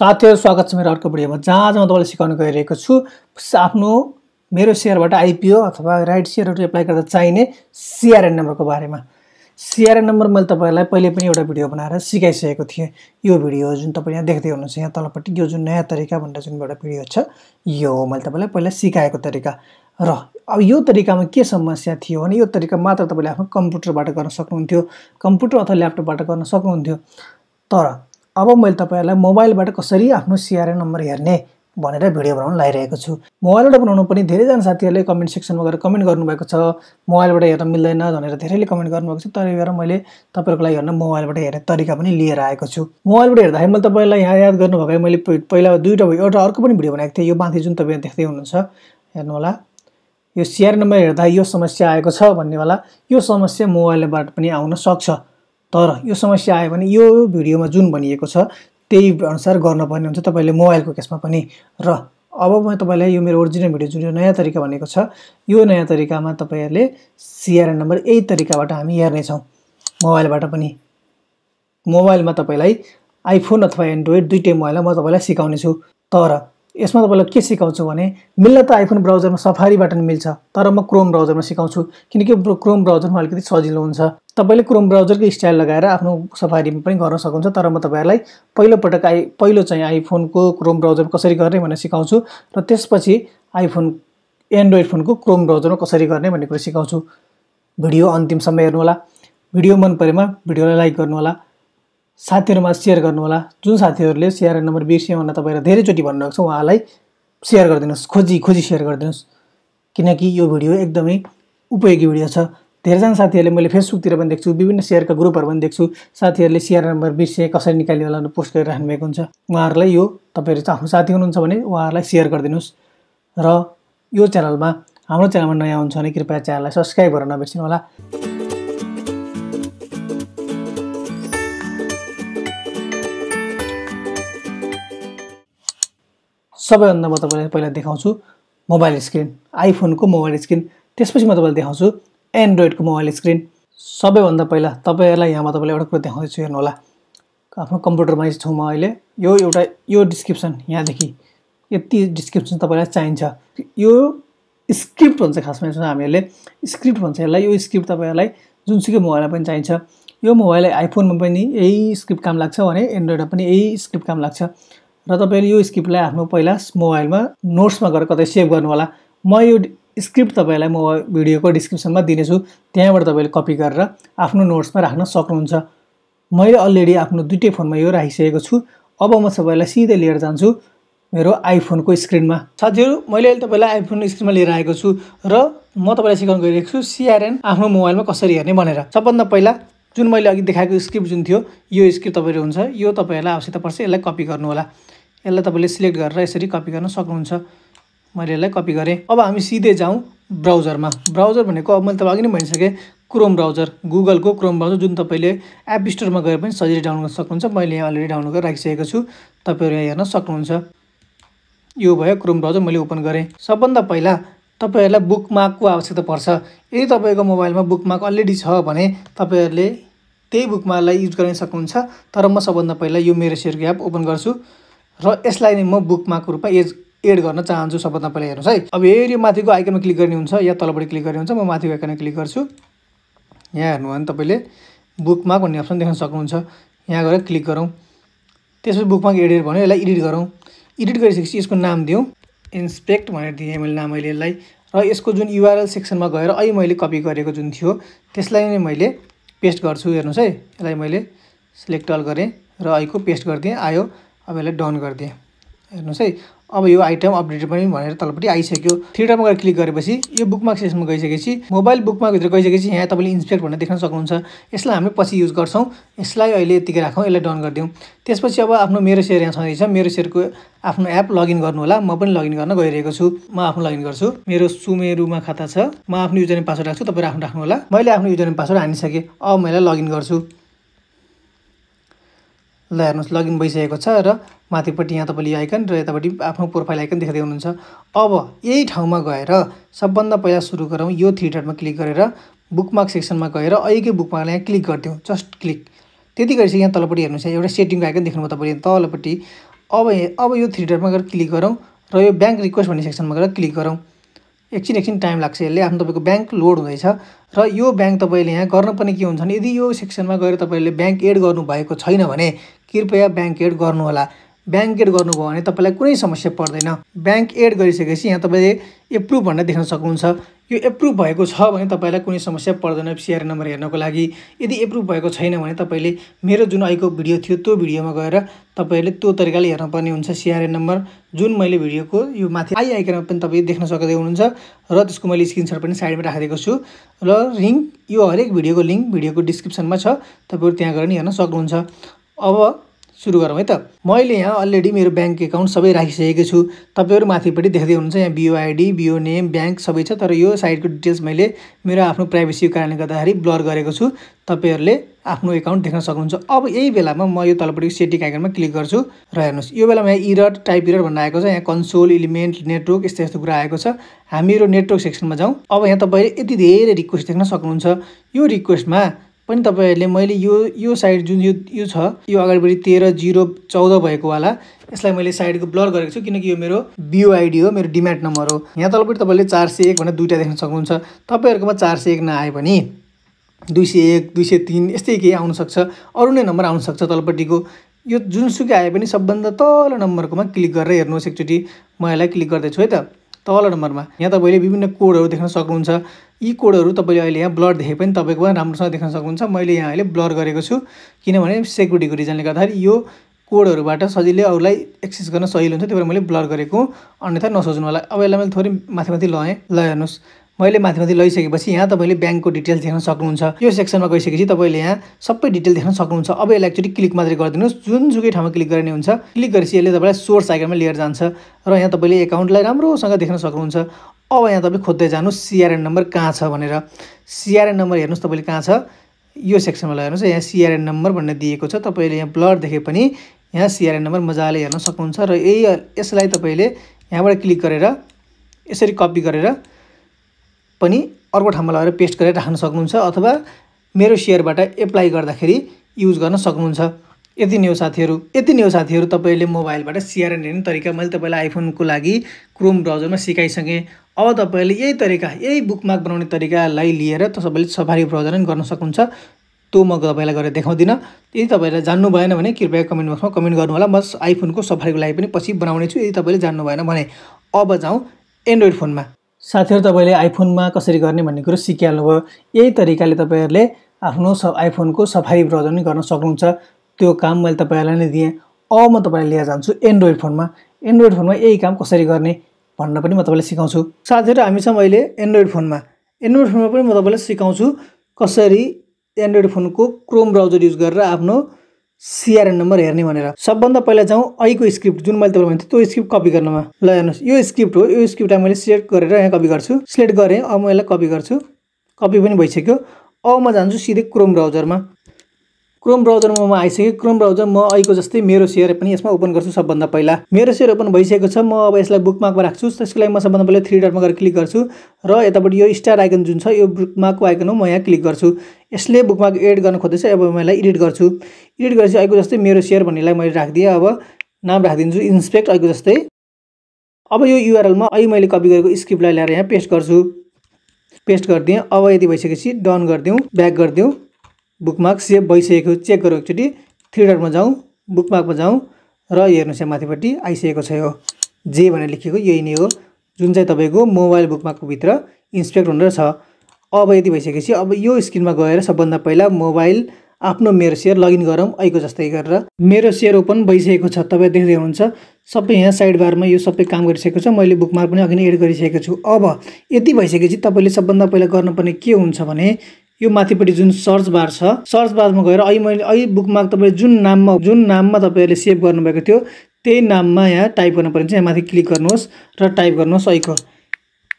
साथीहरू स्वागत छ मेरो अर्को भिडियोमा जहाँ जहाँ तपाईँलाई सिकाउन गइरहेको छु आफ्नो मेरो सेयरबाट आइपिओ अथवा राइट सेयरहरू एप्लाई गर्दा चाहिने सिआरएन नम्बरको बारेमा सिआरएन नम्बर मैले तपाईँहरूलाई पहिले पनि एउटा भिडियो बनाएर सिकाइसकेको थिएँ यो भिडियो जुन तपाईँ यहाँ देख्दै हुनुहुन्छ यहाँ तलपट्टि यो जुन नयाँ तरिका भनेर जुन एउटा भिडियो छ यो हो मैले तपाईँलाई पहिला सिकाएको तरिका र अब यो तरिकामा के समस्या थियो भने यो तरिका मात्र तपाईँले आफ्नो कम्प्युटरबाट गर्न सक्नुहुन्थ्यो कम्प्युटर अथवा ल्यापटपबाट गर्न सक्नुहुन्थ्यो तर अब मैले तपाईँहरूलाई मोबाइलबाट कसरी आफ्नो सिआरएन नम्बर हेर्ने भनेर भिडियो बनाउन लगाइरहेको छु मोबाइलबाट बनाउनु पनि धेरैजना साथीहरूले कमेन्ट सेक्सनमा गएर कमेन्ट गर्नुभएको छ मोबाइलबाट हेर्न मिल्दैन भनेर धेरैले कमेन्ट गर्नुभएको छ तर गएर मैले तपाईँहरूको लागि हेर्न मोबाइलबाट हेर्ने तरिका पनि लिएर आएको छु मोबाइलबाट हेर्दाखेरि मैले तपाईँलाई यहाँ याद गर्नुभएको मैले पहिला दुईवटा एउटा अर्को पनि भिडियो बनाएको थिएँ यो माथि जुन तपाईँ देख्दै हुनुहुन्छ हेर्नुहोला यो सिआर नम्बर हेर्दा यो समस्या आएको छ भन्नेवाला यो समस्या मोबाइलबाट पनि आउन सक्छ तर यो समस्या आयो भने यो भिडियोमा जुन भनिएको छ त्यही अनुसार गर्नुपर्ने हुन्छ तपाईँले मोबाइलको केसमा पनि र अब म तपाईँलाई यो मेरो ओरिजिनल भिडियो जुन यो नयाँ तरिका भनेको छ यो नयाँ तरिकामा तपाईँहरूले सिआरएन नम्बर यही तरिकाबाट हामी हेर्नेछौँ मोबाइलबाट पनि मोबाइलमा तपाईँलाई आइफोन अथवा एन्ड्रोइड दुइटै मोबाइलमा म तपाईँलाई सिकाउनेछु तर यसमा तपाईँलाई के सिकाउँछु भने मिल्न त आइफोन ब्राउजरमा सफारी बटन मिल्छ तर म क्रोम ब्राउजरमा सिकाउँछु किनकि क्रोम ब्राउजरमा अलिकति सजिलो हुन्छ तपाईँले क्रोम ब्राउजरको स्टाइल लगाएर आफ्नो सफारीमा पनि गर्न सक्नुहुन्छ तर म तपाईँहरूलाई पहिलोपटक आइ पहिलो चाहिँ आइफोनको क्रोम ब्राउजर कसरी गर्ने भनेर सिकाउँछु र त्यसपछि आइफोन एन्ड्रोइड फोनको क्रोम ब्राउजरमा कसरी गर्ने भन्ने कुरो सिकाउँछु भिडियो अन्तिमसम्म हेर्नुहोला भिडियो मन परेमा भिडियोलाई लाइक गर्नुहोला साथीहरूमा सेयर होला जुन साथीहरूले सेयर नम्बर बिर्सियो भनेर तपाईँहरू धेरैचोटि भन्नुभएको छ उहाँलाई सेयर गरिदिनुहोस् खोजी खोजी सेयर गरिदिनुहोस् किनकि यो भिडियो एकदमै उपयोगी भिडियो छ धेरैजना साथीहरूले मैले फेसबुकतिर पनि देख्छु विभिन्न सेयरका ग्रुपहरू पनि देख्छु साथीहरूले सेयर नम्बर बिर्से कसरी निकाल्यो होला भनेर पोस्ट गरिराख्नु भएको हुन्छ उहाँहरूलाई यो तपाईँहरू आफ्नो साथी हुनुहुन्छ भने उहाँहरूलाई सेयर गरिदिनुहोस् र यो च्यानलमा हाम्रो च्यानलमा नयाँ हुन्छ भने कृपया च्यानललाई सब्सक्राइब गरेर नबिर्सिनु होला सबैभन्दा म तपाईँलाई पहिला देखाउँछु मोबाइल स्क्रिन आइफोनको मोबाइल स्क्रिन त्यसपछि म तपाईँलाई देखाउँछु एन्ड्रोइडको मोबाइल स्क्रिन सबैभन्दा पहिला तपाईँहरूलाई यहाँ म तपाईँलाई एउटा कुरा देखाउँदैछु हेर्नु होला आफ्नो कम्प्युटरमा छु म अहिले यो एउटा यो डिस्क्रिप्सन यहाँदेखि यति डिस्क्रिप्सन तपाईँलाई चाहिन्छ यो स्क्रिप्ट भन्छ खासमा यसमा हामीहरूले स्क्रिप्ट भन्छ यसलाई यो स्क्रिप्ट तपाईँहरूलाई जुनसुकै मोबाइलमा पनि चाहिन्छ यो मोबाइल आइफोनमा पनि यही स्क्रिप्ट काम लाग्छ भने एन्ड्रोइडमा पनि यही स्क्रिप्ट काम लाग्छ र तपाईँले यो स्क्रिप्टलाई आफ्नो पहिला मोबाइलमा नोट्समा गएर कतै सेभ गर्नु होला म यो स्क्रिप्ट तपाईँलाई म भिडियोको डिस्क्रिप्सनमा दिनेछु त्यहाँबाट तपाईँले कपी गरेर आफ्नो नोट्समा राख्न सक्नुहुन्छ मैले अलरेडी आफ्नो दुइटै फोनमा यो राखिसकेको छु अब म तपाईँलाई सिधै लिएर जान्छु मेरो आइफोनको स्क्रिनमा साथीहरू मैले अहिले तपाईँलाई आइफोन स्क्रिनमा लिएर आएको छु र म तपाईँलाई सिकाउनु गइरहेको छु सिआरएन आफ्नो मोबाइलमा कसरी हेर्ने भनेर सबभन्दा पहिला जुन मैले अघि देखाएको स्क्रिप्ट जुन थियो यो स्क्रिप्ट तपाईँहरू हुन्छ यो तपाईँहरूलाई आवश्यकता पर्छ यसलाई कपी गर्नुहोला यसलाई तपाईँले सिलेक्ट गरेर यसरी कपी गर्न सक्नुहुन्छ मैले यसलाई कपी गरेँ अब हामी सिधै जाउँ ब्राउजरमा ब्राउजर भनेको अब मैले तपाईँ अघि नै भनिसकेँ क्रोम ब्राउजर गुगलको क्रोम ब्राउजर जुन तपाईँले एप स्टोरमा गएर पनि सजिलै डाउनलोड गर्न सक्नुहुन्छ मैले यहाँ अलरेडी डाउनलोड गरेर राखिसकेको छु तपाईँहरू यहाँ हेर्न सक्नुहुन्छ यो भयो क्रोम ब्राउजर मैले ओपन गरेँ सबभन्दा पहिला तपाईँहरूलाई बुकमार्कको आवश्यकता पर्छ यदि तपाईँको मोबाइलमा बुकमार्क अलरेडी छ भने तपाईँहरूले त्यही बुकमार्कलाई युज गर्न सक्नुहुन्छ तर म सबभन्दा पहिला यो मेरो सेयरको एप ओपन गर्छु र यसलाई नै म बुक मार्कको रूपमा एज एड गर्न चाहन्छु सबै पहिला हेर्नुहोस् है अब हेर यो माथिको आइकनमा क्लिक गर्ने हुन्छ या तलबाट क्लिक गर्ने हुन्छ म माथिको आइकनमा क्लिक गर्छु यहाँ हेर्नुभयो भने तपाईँले बुकमार्क भन्ने अप्सन देख्न सक्नुहुन्छ यहाँ गएर क्लिक गरौँ त्यसपछि बुकमार्क एडिट भन्यो यसलाई एडिट गरौँ एडिट गरिसकेपछि यसको नाम दिउँ इन्सपेक्ट भनेर दिएँ मैले नाम मैले यसलाई र यसको जुन युआरएल सेक्सनमा गएर अहिले मैले कपी गरेको जुन थियो त्यसलाई नै मैले पेस्ट गर्छु हेर्नुहोस् है यसलाई मैले सिलेक्ट अल गरेँ र अहिलेको पेस्ट गरिदिएँ आयो अब यसलाई डन गरिदिएँ हेर्नुहोस् है अब यो आइटम अपडेटेड पनि भनेर तलपट्टि आइसक्यो थिएटरमा गएर क्लिक गरेपछि यो बुकमार्क सेक्सनमा गइसकेपछि मोबाइल बुकमार्कभित्र गइसकेपछि यहाँ तपाईँले इन्सपेक्ट भनेर देख्न सक्नुहुन्छ यसलाई हामी पछि युज गर्छौँ यसलाई अहिले यतिकै राखौँ यसलाई डन गरिदिउँ त्यसपछि अब आफ्नो मेरो सेयर यहाँ छँदैछ मेरो सेयरको आफ्नो एप लगइन गर्नु होला म पनि लगइन गर्न गइरहेको छु म आफ्नो लगइन गर्छु मेरो सुमेरुमा खाता छ म आफ्नो युजर पासवर्ड राख्छु तपाईँ आफ्नो राख्नु होला मैले आफ्नो युजर पासवर्ड हानिसकेँ अब म यसलाई लगइन गर्छु ल हेर्नुहोस् लगइन भइसकेको छ र माथिपट्टि यहाँ तपाईँले यो आइकन र यतापट्टि आफ्नो प्रोफाइल आइकन देख्दै हुनुहुन्छ अब यही ठाउँमा गएर सबभन्दा पहिला सुरु गरौँ यो थ्री डटमा क्लिक गरेर बुकमार्क सेक्सनमा गएर अहिलेकै बुकमार्कलाई यहाँ क्लिक गरिदिउँ जस्ट क्लिक त्यति गरेपछि यहाँ तलपट्टि हेर्नुहोस् एउटा सेटिङ आइकन देख्नुभयो तपाईँले तलपट्टि अब अब यो थ्री डटमा गएर क्लिक गरौँ र यो ब्याङ्क रिक्वेस्ट भन्ने सेक्सनमा गएर क्लिक गरौँ एकछिन एकछिन टाइम लाग्छ यसले आफ्नो तपाईँको ब्याङ्क लोड हुँदैछ र यो ब्याङ्क तपाईँले यहाँ गर्न पनि के हुन्छ भने यदि यो सेक्सनमा गएर तपाईँले ब्याङ्क एड गर्नुभएको छैन भने कृपया ब्याङ्क एड गर्नुहोला ब्याङ्क एड गर्नुभयो भने तपाईँलाई कुनै समस्या पर्दैन ब्याङ्क एड गरिसकेपछि यहाँ तपाईँले एप्रुभ भनेर देख्न सक्नुहुन्छ यो एप्रुभ भएको छ भने तपाईँलाई कुनै समस्या पर्दैन सिआर नम्बर हेर्नको लागि यदि एप्रुभ भएको छैन भने तपाईँले मेरो जुन अहिलेको भिडियो थियो त्यो भिडियोमा गएर तपाईँहरूले त्यो तरिकाले हेर्नुपर्ने हुन्छ सिआरएन नम्बर जुन मैले भिडियोको यो माथि आई आइकनमा पनि तपाईँ देख्न सक्दै हुनुहुन्छ र त्यसको मैले स्क्रिनसट पनि साइडमा राखिदिएको छु र लिङ्क यो हरेक भिडियोको लिङ्क भिडियोको डिस्क्रिप्सनमा छ तपाईँहरू त्यहाँ गएर नि हेर्न सक्नुहुन्छ अब सुरु गरौँ है त मैले यहाँ अलरेडी मेरो ब्याङ्क एकाउन्ट सबै राखिसकेको छु तपाईँहरू माथिपट्टि देख्दै हुनुहुन्छ यहाँ BO ID BO name bank सबै छ तर यो साइटको डिटेल्स मैले मेरो आफ्नो प्राइभेसीको कारणले गर्दाखेरि ब्लर गरेको छु तपाईँहरूले आफ्नो एकाउन्ट देख्न सक्नुहुन्छ अब यही बेलामा म यो तलपट्टि सेटिङ आइकनमा क्लिक गर्छु र हेर्नुहोस् यो बेलामा यहाँ इरड टाइप इरड भन्ने आएको छ यहाँ कन्सोल इलिमेन्ट नेटवर्क यस्तो यस्तो कुरा आएको छ हामी हामीहरू नेटवर्क सेक्सनमा जाउँ अब यहाँ तपाईँले यति धेरै रिक्वेस्ट देख्न सक्नुहुन्छ यो रिक्वेस्टमा पनि तपाईँहरूले मैले यो यो साइड जुन यो यो छ यो अगाडिपट्टि तेह्र जिरो चौध भएकोवाला यसलाई मैले साइडको ब्लर गरेको छु किनकि यो मेरो आइडी हो मेरो डिम्याट नम्बर हो यहाँ तलपट्टि तपाईँले चार सय एक भनेर दुइटा देख्न सक्नुहुन्छ तपाईँहरूकोमा चार सय एक नआए पनि दुई सय एक दुई सय तिन यस्तै केही आउनसक्छ अरू नै नम्बर आउनसक्छ तलपट्टिको यो जुनसुकै आए पनि सबभन्दा तल नम्बरकोमा क्लिक गरेर हेर्नुहोस् एकचोटि म यसलाई क्लिक गर्दैछु है त तल नम्बरमा यहाँ तपाईँले विभिन्न कोडहरू देख्न सक्नुहुन्छ यी कोडहरू तपाईँले अहिले यहाँ ब्लर देखे पनि तपाईँको राम्रोसँग देख्न सक्नुहुन्छ मैले यहाँ अहिले ब्लर गरेको छु किनभने सेक्युरिटीको रिजनले गर्दाखेरि यो कोडहरूबाट सजिलै अरूलाई एक्सेस गर्न सजिलो हुन्छ त्यही भएर मैले ब्लर गरेको अन्यथा नसोच्नु होला अब यसलाई मैले थोरै माथि माथि लगाएँ ल हेर्नुहोस् मैले माथि माथि लैसकेपछि यहाँ तपाईँले ब्याङ्कको डिटेल्स देख्न सक्नुहुन्छ यो सेक्सनमा गइसकेपछि तपाईँले यहाँ सबै डिटेल देख्न सक्नुहुन्छ अब यसलाई एक्चुली क्लिक मात्रै गरिदिनुहोस् जुन जुकै ठाउँमा क्लिक गर्ने हुन्छ क्लिक गरेपछि यसले तपाईँलाई सोर्स आइकनमा लिएर जान्छ र यहाँ तपाईँले एकाउन्टलाई राम्रोसँग देख्न सक्नुहुन्छ अब यहाँ तपाईँ खोज्दै जानुहोस् सिआरएन नम्बर कहाँ छ भनेर सिआरएन नम्बर हेर्नुहोस् तपाईँले कहाँ छ यो सेक्सनमा लगाउनुहोस् यहाँ सिआरएन नम्बर भनेर दिएको छ तपाईँले यहाँ ब्लड देखे पनि यहाँ सिआरएन नम्बर मजाले हेर्न सक्नुहुन्छ र यही यसलाई तपाईँले यहाँबाट क्लिक गरेर यसरी कपी गरेर पनि अर्को ठाउँमा लगेर पेस्ट गरेर राख्न सक्नुहुन्छ अथवा मेरो सेयरबाट एप्लाई गर्दाखेरि युज गर्न सक्नुहुन्छ यति नै हो साथीहरू यति नै हो साथीहरू तपाईँले मोबाइलबाट सेयर हेर्ने तरिका मैले तपाईँलाई आइफोनको लागि क्रोम ब्राउजरमा सिकाइसकेँ अब तपाईँले यही तरिका यही बुकमार्क बनाउने तरिकालाई लिएर त तपाईँले सफारी ब्राउजर पनि गर्न सक्नुहुन्छ त्यो म तपाईँलाई गरेर देखाउँदिनँ यदि तपाईँलाई जान्नु भएन भने कृपया कमेन्ट बक्समा कमेन्ट गर्नु होला म आइफोनको सफारीको लागि पनि पछि बनाउने छु यदि तपाईँले जान्नु भएन भने अब जाउँ एन्ड्रोइड फोनमा साथीहरू तपाईँले आइफोनमा कसरी गर्ने भन्ने कुरो सिकिहाल्नुभयो यही तरिकाले तपाईँहरूले आफ्नो स आइफोनको सफारी ब्राउजर पनि गर्न सक्नुहुन्छ त्यो काम मैले तपाईँहरूलाई नै दिएँ अब म तपाईँलाई लिएर जान्छु एन्ड्रोइड फोनमा एन्ड्रोइड फोनमा यही काम कसरी गर्ने भन्न पनि म तपाईँलाई सिकाउँछु साथीहरू हामीसँग अहिले एन्ड्रोइड फोनमा एन्ड्रोइड फोनमा पनि म तपाईँलाई सिकाउँछु कसरी एन्ड्रोइड फोनको क्रोम ब्राउजर युज गरेर आफ्नो सिआरएन नम्बर हेर्ने भनेर सबभन्दा पहिला जाउँ अहिलेको स्क्रिप्ट जुन मैले तपाईँलाई भन्थेँ त्यो स्क्रिप्ट कपी गर्नमा ल हेर्नुहोस् यो स्क्रिप्ट हो यो स्क्रिप्टलाई मैले सिलेक्ट गरेर यहाँ कपी गर्छु सिलेक्ट गरेँ अब म यसलाई कपी गर्छु कपी पनि भइसक्यो अब म जान्छु सिधै क्रोम ब्राउजरमा क्रोम ब्राउजरमा म आइसकेँ क्रोम ब्राउजर म अहिलेको जस्तै मेरो सेयर पनि यसमा ओपन गर्छु सबभन्दा पहिला मेरो सेयर ओपन भइसकेको छ म अब यसलाई बुकमार्कमा राख्छु त्यसको लागि म सबभन्दा पहिला थ्री डटमा गएर क्लिक गर्छु र यतापट्टि यो स्टार आइकन जुन छ यो बुकमार्कको आइकन हो म यहाँ क्लिक गर्छु यसले बुकमार्क एड गर्न खोज्दैछ अब म यसलाई एडिट गर्छु एडिट गरेपछि अहिलेको जस्तै मेरो सेयर भन्नेलाई मैले राखिदिएँ अब नाम राखिदिन्छु इन्सपेक्ट अहिलेको जस्तै अब यो युआरएलमा अहिले मैले कपी गरेको स्क्रिप्टलाई ल्याएर यहाँ पेस्ट गर्छु पेस्ट गरिदिएँ अब यति भइसकेपछि डन गरिदिउँ ब्याक गरिदिउँ बुकमार्क सेभ भइसकेको चेक गरौँ एकचोटि थ्री डटमा जाउँ बुकमार्कमा जाउँ र हेर्नुहोस् यहाँ माथिपट्टि आइसकेको छ यो जे भनेर लेखिएको यही नै हो जुन चाहिँ तपाईँको मोबाइल बुकमार्कको भित्र इन्स्पेक्ट हुँदो रहेछ अब यति भइसकेपछि अब यो स्क्रिनमा गएर सबभन्दा पहिला मोबाइल आफ्नो मेरो सेयर लगइन गरौँ अहिलेको जस्तै गरेर मेरो सेयर ओपन भइसकेको छ तपाईँ देख्दै हुनुहुन्छ सबै यहाँ साइड बारमा यो सबै काम गरिसकेको छ मैले बुकमार्क पनि अघि नै एड गरिसकेको छु अब यति भइसकेपछि तपाईँले सबभन्दा पहिला गर्नुपर्ने के हुन्छ भने यो माथिपट्टि जुन सर्च बार छ सर्च बारमा गएर अहिले मैले अहिले बुकमा तपाईँले जुन नाममा जुन नाममा तपाईँहरूले सेभ गर्नुभएको थियो त्यही नाममा यहाँ टाइप गर्नु चाहिँ यहाँ माथि क्लिक गर्नुहोस् र टाइप गर्नुहोस् अहिको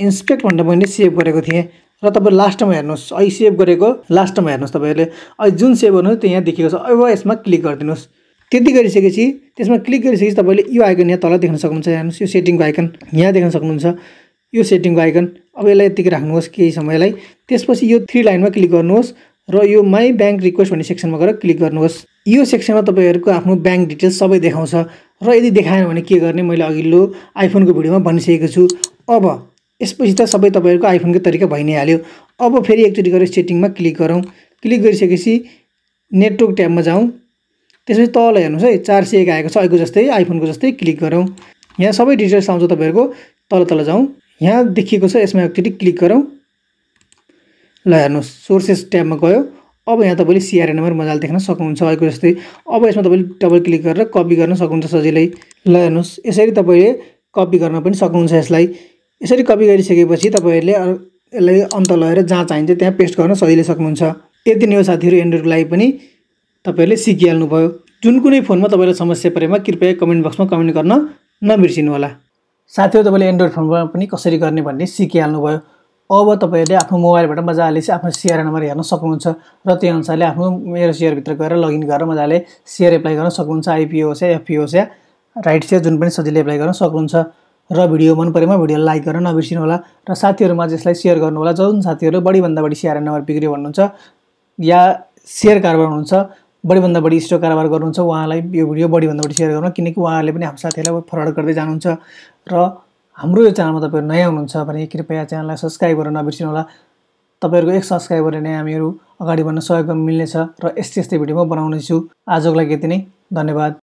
इन्सपेक्ट भनेर मैले सेभ गरेको थिएँ र तपाईँ लास्टमा हेर्नुहोस् अहिले सेभ गरेको लास्टमा हेर्नुहोस् तपाईँहरूले अहिले जुन सेभ गर्नुहोस् त्यो यहाँ देखिएको छ अब यसमा क्लिक गरिदिनुहोस् त्यति गरिसकेपछि त्यसमा क्लिक गरिसकेपछि तपाईँले यो आइकन यहाँ तल देख्न सक्नुहुन्छ हेर्नुहोस् यो सेटिङको आइकन यहाँ देख्न सक्नुहुन्छ यो सेटिङको आइकन अब यसलाई यतिकै राख्नुहोस् केही समयलाई त्यसपछि यो थ्री लाइनमा क्लिक गर्नुहोस् र यो माई ब्याङ्क रिक्वेस्ट भन्ने सेक्सनमा गएर क्लिक गर्नुहोस् यो सेक्सनमा तपाईँहरूको आफ्नो ब्याङ्क डिटेल्स सबै देखाउँछ र यदि देखाएन भने के गर्ने मैले अघिल्लो आइफोनको भिडियोमा भनिसकेको छु अब यसपछि त सबै तपाईँहरूको आइफोनको तरिका भइ नै हाल्यो अब फेरि एकचोटि गरेर सेटिङमा क्लिक गरौँ क्लिक गरिसकेपछि नेटवर्क ट्याबमा जाउँ त्यसपछि तल हेर्नुहोस् है चार सय एक आएको छ अहिलेको जस्तै आइफोनको जस्तै क्लिक गरौँ यहाँ सबै डिटेल्स आउँछ तपाईँहरूको तल तल जाउँ यहाँ देखिएको छ यसमा एकचोटि क्लिक गरौँ ल हेर्नुहोस् सोर्सेस ट्याबमा गयो अब यहाँ तपाईँले सिआरए नम्बर मजाले देख्न सक्नुहुन्छ अहिलेको जस्तै अब यसमा तपाईँले डबल क्लिक गरेर कपी गर्न सक्नुहुन्छ सजिलै ल हेर्नुहोस् यसरी तपाईँले कपी गर्न पनि सक्नुहुन्छ यसलाई यसरी कपी गरिसकेपछि तपाईँहरूले यसलाई अन्त लगेर जहाँ चाहिन्छ त्यहाँ पेस्ट गर्न सजिलै सक्नुहुन्छ यति नै हो साथीहरू एन्ड्रोइडको लागि पनि तपाईँहरूले सिकिहाल्नुभयो जुन कुनै फोनमा तपाईँलाई समस्या परेमा कृपया कमेन्ट बक्समा कमेन्ट गर्न नबिर्सिनु होला साथीहरू तपाईँले एन्ड्रोइड फोनमा पनि कसरी गर्ने भन्ने सिकिहाल्नुभयो अब तपाईँहरूले आफ्नो मोबाइलबाट मजाले आफ्नो सेयर नम्बर हेर्न सक्नुहुन्छ र त्यही अनुसारले आफ्नो मेरो सेयरभित्र गएर लगइन गरेर मजाले सेयर एप्लाई गर्न सक्नुहुन्छ आइपिओ होस् या एफपिओ होस् या राइट सेयर जुन पनि सजिलै एप्लाई गर्न सक्नुहुन्छ र भिडियो मन परेमा भिडियो लाइक गरेर नबिर्सिनु होला र साथीहरूमा यसलाई सेयर गर्नुहोला जुन साथीहरू बढीभन्दा बढी सेयर नम्बर बिग्रियो भन्नुहुन्छ या सेयर कारोबार हुनुहुन्छ बढीभन्दा बढी स्टक कारोबार गर्नुहुन्छ उहाँलाई यो भिडियो बढीभन्दा बढी सेयर गर्नु किनकि उहाँहरूले पनि हाम्रो साथीहरूलाई फरवर्ड गर्दै जानुहुन्छ र हाम्रो यो च्यानलमा तपाईँहरू नयाँ हुनुहुन्छ भने कृपया च्यानललाई सब्सक्राइब गरेर नबिर्सिनु होला तपाईँहरूको एक सब्सक्राइबरले नै हामीहरू अगाडि बढ्न सहयोग मिल्नेछ र यस्तै यस्तै भिडियो म बनाउनेछु आजको लागि यति नै धन्यवाद